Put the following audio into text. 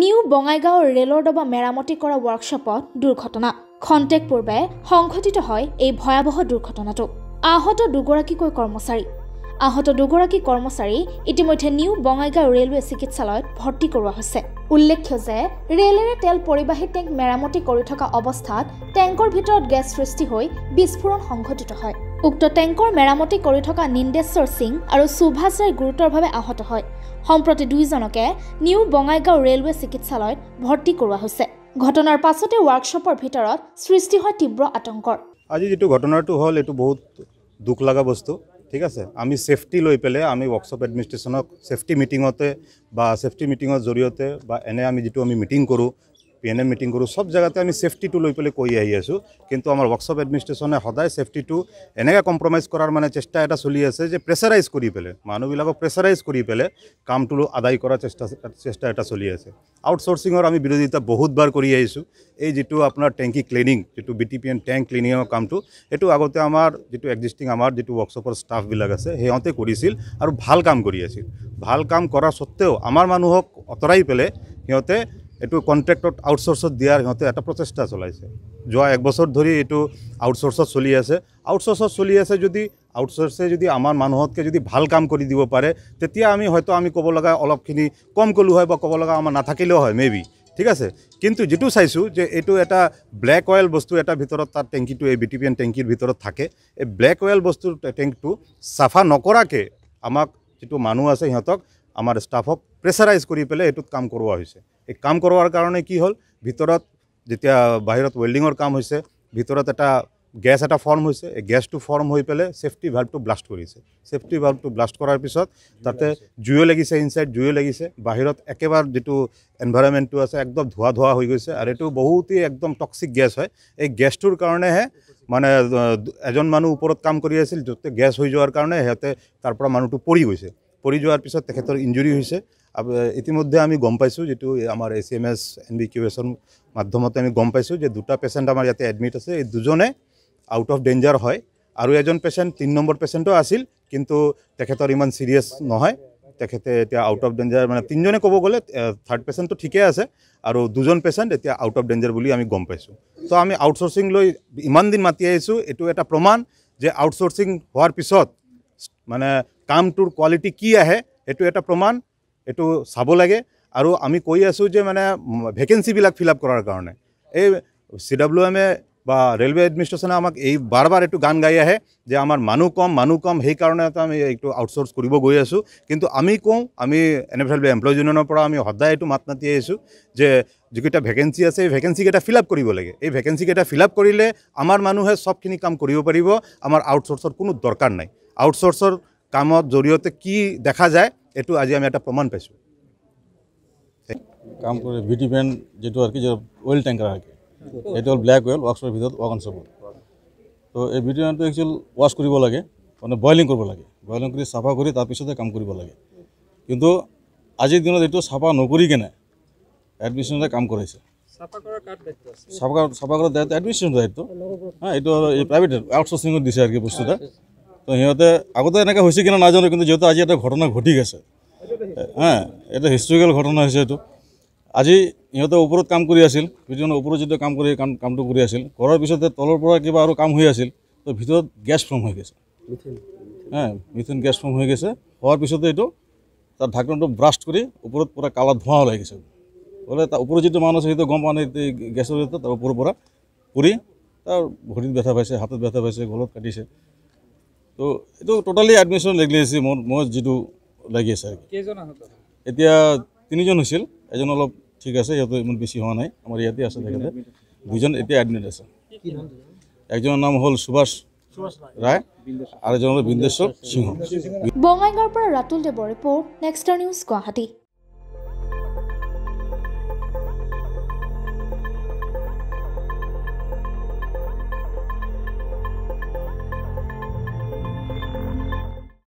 new Bongaigaon ৰেলৰ ডবা মেৰামতি কৰা ৱৰ্কশ্বপত দুৰ্ঘটনা খন্তেক পূৰ্বে সংঘটিত হয় এই ভয়াৱহ দুৰ্ঘটনাটো আহত দুগৰাকীকৈ কৰ্মচাৰী আহত দুগৰাকী কৰ্মচাৰী ইতিমধ্যে নিউ বঙাইগাঁও ৰেলৱে চিকিৎসালয়ত ভৰ্তি কৰোৱা হৈছে উল্লেখ্য যে ৰেলেৰে তেল পৰিবাহী টেংক মেৰামতি কৰি থকা অৱস্থাত টেংকৰ ভিতৰত গেছ সৃষ্টি হৈ বিস্ফোৰণ সংঘটিত হয় উক্ত টেংকৰ মেৰামতি কৰি থকা নিন্দেশ্বৰ সিং আৰু সুভাষ ৰায় গুৰুতৰভাৱে আহত হয় সম্প্ৰতি দুয়োজনকে নিউ বঙাইগাঁও ৰেলৱে চিকিৎসালয়ত ভৰ্তি কৰোৱা হৈছে ঘটনাৰ পাছতে ৱৰ্কশ্বপৰ ভিতৰত সৃষ্টি হয় তীব্ৰ আতংকৰ আজি যিটো ঘটনাটো হ'ল এইটো বহুত দুখ লগা বস্তু ঠিক আছে আমি চেফটি লৈ পেলাই আমি ৱৰ্কশ্বপ এডমিনিষ্ট্ৰেশ্যনক চেফটি মিটিঙতে বা চেফটি মিটিঙৰ জৰিয়তে বা এনে আমি যিটো আমি মিটিং কৰোঁ পি এন এম মিটিং কৰোঁ চব জেগাতে আমি চেফটিটো লৈ পেলাই কৈ আহি আছোঁ কিন্তু আমাৰ ৱৰ্কশ্বপ এডমিনিষ্ট্ৰেশ্যনে সদায় চেফটিটো এনেকৈ কম্প্ৰমাইজ কৰাৰ মানে চেষ্টা এটা চলি আছে যে প্ৰেচাৰাইজ কৰি পেলাই মানুহবিলাকক প্ৰেচাৰাইজ কৰি পেলাই কামটো আদায় কৰাৰ চেষ্টা চেষ্টা এটা চলি আছে আউটচৰ্চিঙৰ আমি বিৰোধিতা বহুতবাৰ কৰি আহিছোঁ এই যিটো আপোনাৰ টেংকি ক্লিনিং যিটো B T P N tank ক্লিনিঙৰ কামটো সেইটো আগতে আমাৰ যিটো এক্সিষ্টিং আমাৰ যিটো ৱৰ্কশ্বপৰ ষ্টাফবিলাক আছে সিহঁতে কৰিছিল আৰু ভাল কাম কৰি আছিল ভাল কাম কৰাৰ স্বত্তেও আমাৰ মানুহক আঁতৰাই পেলাই সিহঁতে এইটো কণ্ট্ৰেক্টত আউটচৰ্চত দিয়াৰ সিহঁতে এটা প্ৰচেষ্টা চলাইছে যোৱা এক বছৰ ধৰি এইটো আউটচৰ্চত চলি আছে আউটচৰ্চত চলি আছে যদি আউটচৰ্চে যদি আমাৰ মানুহতকৈ যদি ভাল কাম কৰি দিব পাৰে তেতিয়া আমি হয়তো আমি ক'ব লগা অলপখিনি কম ক'লোঁ হয় বা ক'ব লগা আমাৰ নাথাকিলেও হয় মে বি ঠিক আছে কিন্তু যিটো চাইছোঁ যে এইটো এটা ব্লেক অইল বস্তু এটা ভিতৰত তাৰ টেংকিটো এই বি টি পি এন টেংকিৰ ভিতৰত থাকে এই ব্লেক অইল বস্তুৰ টেংকটো চাফা নকৰাকৈ আমাক যিটো মানুহ আছে সিহঁতক আমাৰ ষ্টাফক প্ৰেছাৰাইজ কৰি পেলাই এইটোত কাম কৰোৱা হৈছে এই কাম কৰাৰ কাৰণে কি হ'ল ভিতৰত যেতিয়া বাহিৰত ৱেল্ডিঙৰ কাম হৈছে ভিতৰত এটা গেছ এটা ফৰ্ম হৈছে এই গেছটো ফৰ্ম হৈ পেলাই ছেফটি ভাল্বটো ব্লাষ্ট কৰিছে ছেফটি ভাল্বটো ব্লাষ্ট কৰাৰ পিছত তাতে জুয়ো লাগিছে ইনচাইড জুয়ো লাগিছে বাহিৰত একেবাৰে যিটো এনভাইৰমেণ্টটো আছে একদম ধোঁৱা ধোঁৱা হৈ গৈছে আৰু এইটো বহুতেই একদম টক্সিক গেছ হয় এই গেছটোৰ কাৰণেহে মানে এজন মানুহ ওপৰত কাম কৰি আছিল য'তে গেছ হৈ যোৱাৰ কাৰণে সিহঁতে তাৰপৰা মানুহটো পৰি গৈছে পৰি যোৱাৰ পিছত তেখেতৰ ইঞ্জুৰি হৈছে ইতিমধ্যে আমি গম পাইছোঁ যিটো আমাৰ A C M S N B Q এছৰ মাধ্যমতে আমি গম পাইছোঁ যে দুটা পেচেণ্ট আমাৰ ইয়াতে এডমিট আছে এই দুজনে আউট অফ ডেঞ্জাৰ হয় আৰু এজন পেচেণ্ট তিনি নম্বৰ পেচেণ্টো আছিল কিন্তু তেখেতৰ ইমান চিৰিয়াছ নহয় তেখেতে এতিয়া আউট অফ ডেঞ্জাৰ মানে তিনিজনে ক'ব গ'লে থাৰ্ড পেচেণ্টটো ঠিকে আছে আৰু দুজন পেচেণ্ট এতিয়া আউট অফ ডেঞ্জাৰ বুলি আমি গম পাইছোঁ ত' আমি আউটচৰ্চিং লৈ ইমান দিন মাতি আহিছোঁ এইটো এটা প্ৰমাণ যে আউটচৰ্চিং হোৱাৰ পিছত মানে কামটোৰ কোৱালিটি কি আহে সেইটো এটা প্ৰমাণ এইটো চাব লাগে আৰু আমি কৈ আছোঁ যে মানে ভেকেঞ্চিবিলাক ফিল আপ কৰাৰ কাৰণে এই চি ডাব্লিউ এমে বা ৰেলৱে এডমিনিষ্ট্ৰেশ্যনে আমাক এই বাৰ বাৰ এইটো গান গাই আহে যে আমাৰ মানুহ কম মানুহ কম সেইকাৰণে আমি এইটো আউটচৰ্চ কৰিব গৈ আছোঁ কিন্তু আমি কওঁ আমি এন এফ ৰেলৱে এমপ্লয় ইউনিয়নৰ পৰা আমি সদায় এইটো মাত মাতি আহিছোঁ যে যিকেইটা ভেকেঞ্চি আছে এই ভেকেঞ্চিকেইটা ফিল আপ কৰিব লাগে এই ভেকেঞ্চিকেইটা ফিল আপ কৰিলে আমাৰ মানুহে চবখিনি কাম কৰিব পাৰিব আমাৰ আউটচৰ্চৰ কোনো দৰকাৰ নাই আউটচৰ্চৰ কামত জড়িয়তে কি দেখা যায় এটু আজি আমি এটা প্রমাণ পাইছো কাম করে ভিটি পেন যেটু আর কি যে অয়েল ট্যাঙ্কার আর কি এটা হল ব্ল্যাক অয়েল ওয়াক্সের ভিতর ওয়াকসবল তো এই ভিটি পেনটা একচুয়াল ওয়াশ করব লাগে মানে বয়লিং করব লাগে বয়লিং করে সাফা করে তারপরে কাম করব লাগে কিন্তু আজির দিনত এই সাফা নকরি কেনে এডমিশনটা কাম করাইছে সাফা করার দায়িত্ব সাফা করার দায়িত্ব এডমিশন দায়িত্ব হ্যাঁ এই প্রাইভেট আউটসোর্সিং দিছে আর কি বস্তুটা তো সিহঁতে আগতে এনেকৈ হৈছে কিনা নাজানো কিন্তু যিহেতু আজি এটা ঘটনা ঘটি গেছে হ্যাঁ এটা হিষ্টৰিকেল ঘটনা হৈছে এইটো আজি সিহঁতে ওপৰত কাম কৰি আছিল ভিতৰত ওপৰত যেতিয়া কাম কৰি কাম কামটো কৰি আছিল কৰাৰ পিছতে তলৰ পৰা কিবা আৰু কাম হৈ আছিল তো ভিতৰত গেছ ফৰ্ম হৈ গৈছে হ্যাঁ মিথেন গেছ ফৰ্ম হৈ গৈছে হোৱাৰ পিছতে এইটো তাৰ ঢাকনটো ব্ৰাষ্ট কৰি ওপৰত পূৰা কালা ধোঁৱা ওলাই গৈছে বোলে তাৰ ওপৰত যিটো মানুহ আছে সেইটো গম পোৱা নাই গেছৰ তাৰ ওপৰৰ পৰা পুৰি তাৰ ভৰিত বেথা পাইছে হাতত বেথা পাইছে গলত কাটিছে তো এইটো টোটালি এডমিশ্যন লাগিলে আছে মোৰ মই যিটো লাগি আছে আৰু এতিয়া তিনিজন হৈছিল এজন অলপ ঠিক আছে সিহঁতৰ ইমান বেছি হোৱা নাই আমাৰ ইয়াতে আছে তেখেতে দুজন এতিয়া এডমিট আছে একজনৰ নাম হ'ল সুভাষ ৰায় আৰু এজন হ'ল বিন্দেশ্বৰ সিংহ বঙাইগাঁৱৰ পৰা ৰাতুল দেৱৰ ৰিপৰ্ট নেক্সট নিউজ গুৱাহাটী